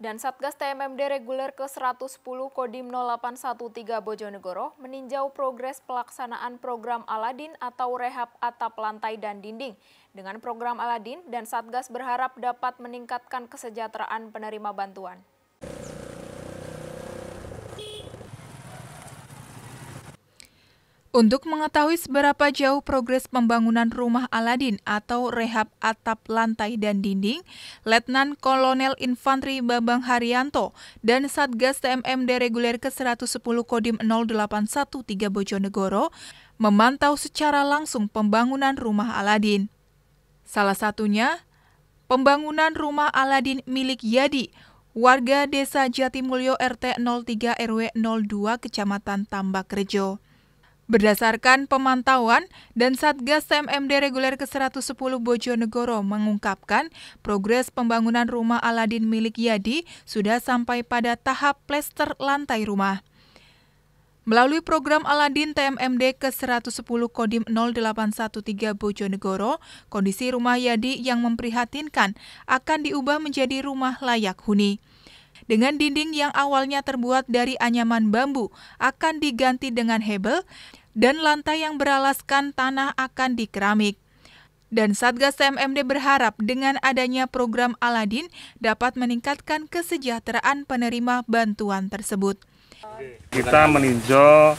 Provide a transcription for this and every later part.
Dan Satgas TMMD Reguler ke-110 Kodim 0813 Bojonegoro meninjau progres pelaksanaan program Aladin atau rehab atap lantai dan dinding. Dengan program Aladin dan Satgas berharap dapat meningkatkan kesejahteraan penerima bantuan. Untuk mengetahui seberapa jauh progres pembangunan rumah Aladin atau rehab atap lantai dan dinding, Letnan Kolonel Infanteri Babang Haryanto dan Satgas TMM Dereguler ke-110 Kodim 0813 Bojonegoro memantau secara langsung pembangunan rumah Aladin. Salah satunya, pembangunan rumah Aladin milik Yadi, warga desa Jatimulyo RT 03 RW 02 Kecamatan Tambak Rejo. Berdasarkan pemantauan dan Satgas TMMD Reguler ke-110 Bojonegoro mengungkapkan progres pembangunan rumah Aladin milik Yadi sudah sampai pada tahap plester lantai rumah. Melalui program Aladin TMMD ke-110 Kodim 0813 Bojonegoro, kondisi rumah Yadi yang memprihatinkan akan diubah menjadi rumah layak huni dengan dinding yang awalnya terbuat dari anyaman bambu akan diganti dengan hebel dan lantai yang beralaskan tanah akan dikeramik. Dan Satgas TMMD berharap dengan adanya program Aladin dapat meningkatkan kesejahteraan penerima bantuan tersebut. Kita meninjau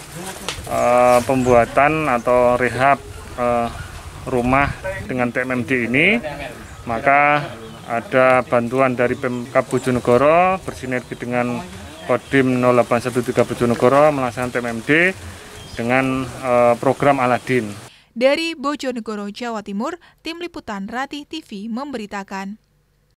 uh, pembuatan atau rehab uh, rumah dengan TMMD ini, maka ada bantuan dari Pemkab Bojonegoro bersinergi dengan Kodim 0813 Bojonegoro melaksanakan TMMD dengan uh, program Aladin. Dari Bojonegoro, Jawa Timur, Tim Liputan Ratih TV memberitakan.